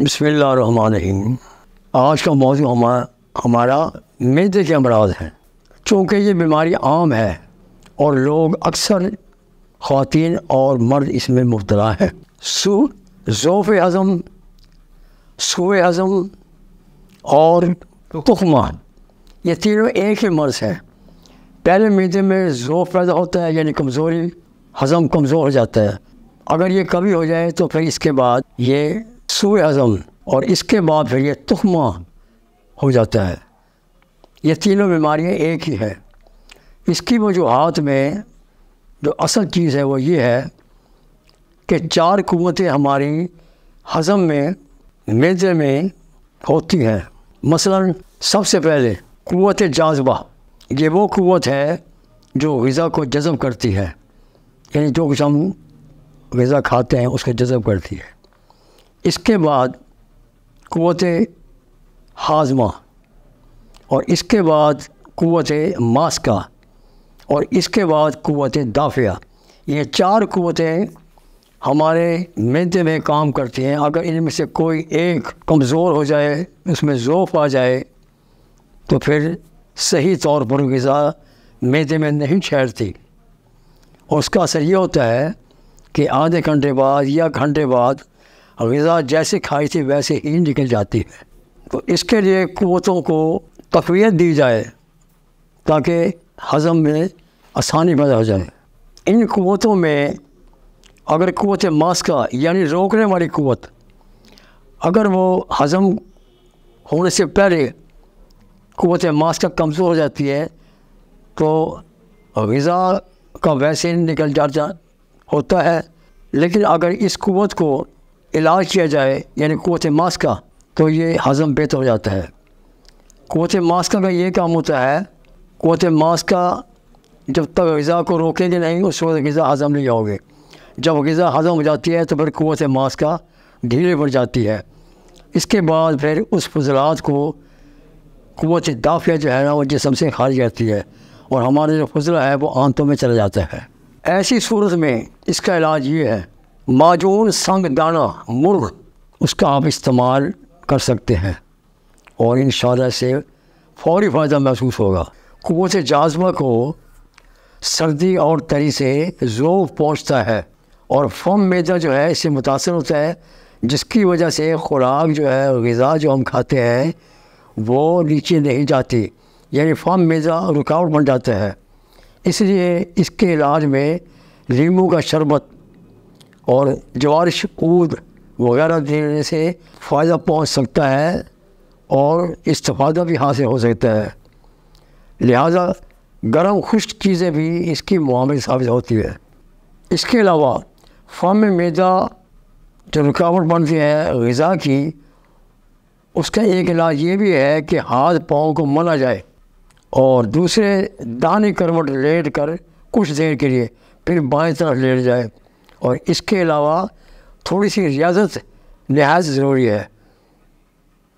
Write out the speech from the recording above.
बसमीम आज का मौजू हमारा हमारा मैदे के अमराज हैं चूँकि ये बीमारी आम है और लोग अक्सर ख़वान और मर्द इसमें मुबतला है सु ज़ोफ़ अज़म सोए अज़म और तुखमान ये तीनों एक ही मर्ज़ है पहले मैदे में ज़ोफ़ पैदा होता है यानी कमज़ोरी हज़म कमज़ोर हो जाता है अगर ये कभी हो जाए तो फिर इसके बाद ये सूए अज़म और इसके बाद फिर ये तुखमा हो जाता है ये तीनों बीमारियाँ एक ही है इसकी वजूहत में जो असल चीज़ है वो ये है कि चार कुतें हमारी हज़म में मेजे में होती हैं मसलन सबसे पहले क़वत जाजबा ये वो क़वत है जो गज़ा को जज़ब करती है यानी जो कुछ हम गज़ा खाते हैं उसको जज़ब करती है इसके बाद क़वत हाजमा और इसके बाद क़वत मास्का और इसके बाद क़वत दाफिया ये चार क़वतें हमारे मैदे में काम करती हैं अगर इनमें से कोई एक कमज़ोर हो जाए उसमें ज़ोफ़ आ जाए तो फिर सही तौर पर गज़ा मैदे में नहीं ठहरती और उसका असर ये होता है कि आधे घंटे बाद या घंटे बाद गज़ा जैसे खाई थी वैसे ही निकल जाती है तो इसके लिए कुतों को तकवीत दी जाए ताकि हज़म में आसानी पैदा हो जाए इन कुतों में अगर कुत मास का यानी रोकने वाली कुत अगर वो हज़म होने से पहले कुत मास का कमज़ोर हो जाती है तो गज़ा का वैसे निकल जा होता है लेकिन अगर इस कुत को इलाज किया जाए यानी कोत मास का तो ये हज़म बेहतर हो जाता है कोत मास का ये काम होता है कोत मास का जब तक गज़ा को रोकेंगे नहीं उस वक्त गज़ा हज़म नहीं जाओगे जब गज़ा हज़म हो जाती है तो फिर कोत मास का ढीले बढ़ जाती है इसके बाद फिर उस फजलात को कुत दाफिया जो है ना वो जिसम से खारिज जाती है और हमारा जो फजला है वो आंतों में चला जाता है ऐसी सूरत में इसका इलाज ये है माजून संग दाना मुर्ग उसका आप इस्तेमाल कर सकते हैं और इन से फौरी फ़ायदा महसूस होगा कुत जाजमा को सर्दी और तरी से ज़ोव पहुँचता है और फम मेज़ा जो है इससे मुतासर होता है जिसकी वजह से खुराक जो है गज़ा जो हम खाते हैं वो नीचे नहीं जाती यानी फम मेज़ा रुकावट बन जाता है इसलिए इसके इलाज में नींबू का शरबत और जवारिश कूद वगैरह देने से फ़ायदा पहुंच सकता है और इस्तफादा भी हासिल हो सकता है लिहाजा गर्म खुश्क चीज़ें भी इसकी मामले साबित होती है इसके अलावा फम मैदा जो रुकावट बनती है गज़ा की उसका एक इलाज ये भी है कि हाथ पाँव को मना जाए और दूसरे दाने करवट लेट कर कुछ देर के लिए फिर बाएं तरफ लेट जाए और इसके अलावा थोड़ी सी रियाजत लिहाज ज़रूरी है